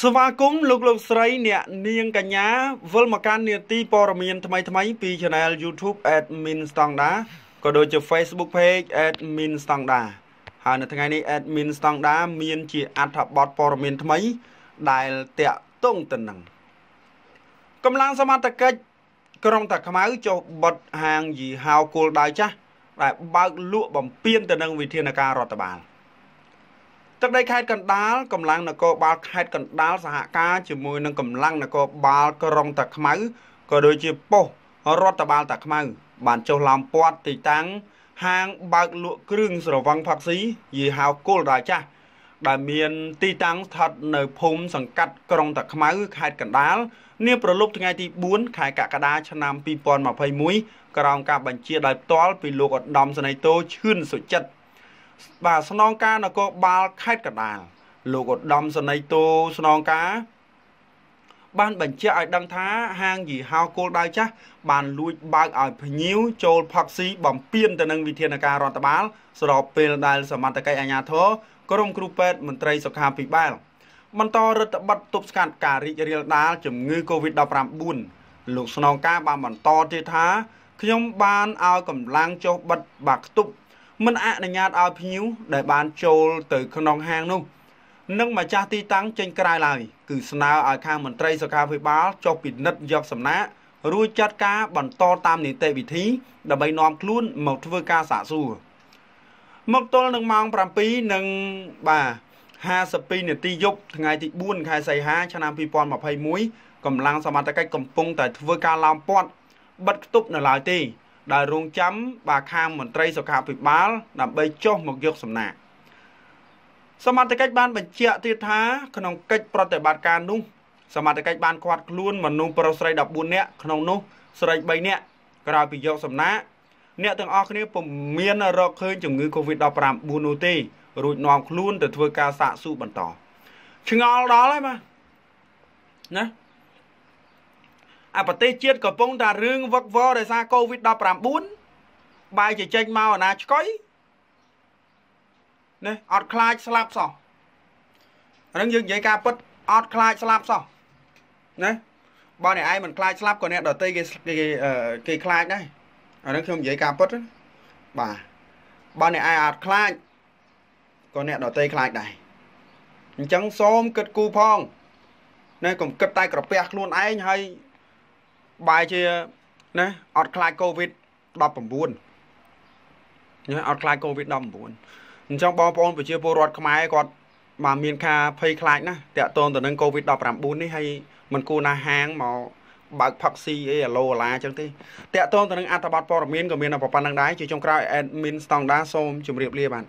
ស្វាគមន៍លោកលោកស្រីអ្នកនាងកញ្ញាវិលមកកាន់នាទីព័ត៌មានថ្មីថ្មីពី Channel YouTube Admin Standard ក៏ដូចជា Facebook Page Admin Standard ហើយនៅថ្ងៃនេះ Admin Standard មានជាអត្ថបទព័ត៌មានថ្មីដែលតាក់ទងទៅនឹងកម្លាំងសមត្ថកិច្ចក្រុងតាខ្មៅចុះបិទហាងយីហោគោលដៅចាស់ដែលបើកលក់បំពេញទៅនឹងវិធានការរដ្ឋបាល។ទឹកដីខេត្តកណ្ដាលកម្លាំងនគរបាលខេត្តកណ្ដាលសហការជាមួយនឹងកម្លាំងនគរបាលក្រុងតាខ្មៅក៏ដូចជាប៉ុស្តិ៍រដ្ឋបាលតាខ្មៅបានចុះឡោមព័ទ្ធទីតាំងហាងបើកលក់គ្រឿងស្រវឹងផាក់ស៊ីយីហៅគោលដាចាស់ដែលមានទីតាំងស្ថិតនៅភូមិសង្កាត់ក្រុងតាខ្មៅខេត្តកណ្ដាលនាប្រលប់ថ្ងៃទី4ខែកក្កដាឆ្នាំ2021ក្រោមការបញ្ជាដោយផ្ទាល់ពីលោកឧត្តមសេនីយ៍តូឈឿនសុចិត្តបាទស្នងការនគរបាល ខេត្តកណ្ដាល លោកឧត្តមសនីតូស្នងការបានបញ្ជាក់ឲ្យដឹងថាហាងយីហោគោលដៅចាស់បានលួចបើកឲ្យភ្ញៀវចូលផឹកស៊ីបំពេញទៅនឹងវិធានការរដ្ឋបាល ស្របពេលដែលសមត្ថកិច្ចអាជ្ញាធរក្រមគ្រូពេទ្យមន្ត្រីសុខាភិបាលបន្តរដ្ឋបတ်ទប់ស្កាត់ការរីករាលដាលជំងឺ Covid-19 លោកស្នងការបានបន្តទៀតថាខ្ញុំបានឲ្យកម្លាំងចុះបិទបាក់ខ្ទប់មិនអនុញ្ញាតឲ្យភ្ញៀវដែលបានចូលទៅក្នុងហាងនោះនិងម្ចាស់ទីតាំងចេញក្រៅឡើយគឺ ស្នើឲ្យខាងមន្ត្រីសុខាភិបាលចុះពិនិត្យយកសំណាក់រួចចាត់ការបន្តតាមនីតិវិធីដើម្បីនាំខ្លួនមកធ្វើការសាកសួរមកទល់នឹងម៉ោង7និងបាទ52នាទីយប់ថ្ងៃទី4ខែសីហាឆ្នាំ2021កម្លាំងសមត្ថកិច្ចកំពុងតែធ្វើការឡោមព័ទ្ធបិទគប់នៅឡើយទេដែលរងចាំបាទខាងមន្ត្រីសុខាភិបាលដើម្បីចុះមកយកសំណាក់សមត្ថកិច្ចបានបញ្ជាក់ទៀតថាក្នុងកិច្ចប្រតិបត្តិការនោះសមត្ថកិច្ចបានឃាត់ខ្លួនមនុស្សប្រុសស្រី14នាក់ក្នុងនោះស្រី3នាក់ក្រោយពីយកសំណាក់អ្នកទាំងអស់គ្នាពុំមានរកឃើញជំងឺ Covid-19 នោះទេរួចនាំខ្លួនទៅធ្វើការសាកសួរបន្ត ឆ្ងល់ដល់ហើយបាទណាអាប្រទេសជាតិកំពុងតែរឿងវឹកវរដោយសារ COVID-19 បែរជាចេញមកអាណាឆ្កុយណាអត់ខ្លាចស្លាប់សោះហ្នឹងយើងនិយាយការពិតអត់ខ្លាចស្លាប់សោះណាបើអ្នកឯងមិនខ្លាចស្លាប់ក៏អ្នកដតីគេគេគេខ្លាចដែរអាហ្នឹងខ្ញុំនិយាយការពិតបាទបើអ្នកឯងអត់ខ្លាចក៏អ្នកដតីខ្លាចដែរអញ្ចឹងសូមគិតគូផងណាកុំគិតតែក្រពះខ្លួនឯងហើយបែរជាណាអត់ខ្លាចកូវីដ19ណាអត់ខ្លាចកូវីដ19អញ្ចឹងបងប្អូនប្រជាពលរដ្ឋខ្មែរគាត់បាទមានការភ័យខ្លាចណាស់តាក់ទងទៅនឹងកូវីដ19នេះហើយមិនគួរណាហាងមកបើកផឹកស៊ីអីអាឡូអាឡាអញ្ចឹងទេតាក់ទងទៅនឹងអត្ថបទព័ត៌មានក៏មានប៉ុណ្ណឹងដែរជាចុងក្រោយ admin ស្តង់ដាសូមជម្រាបលាបាទ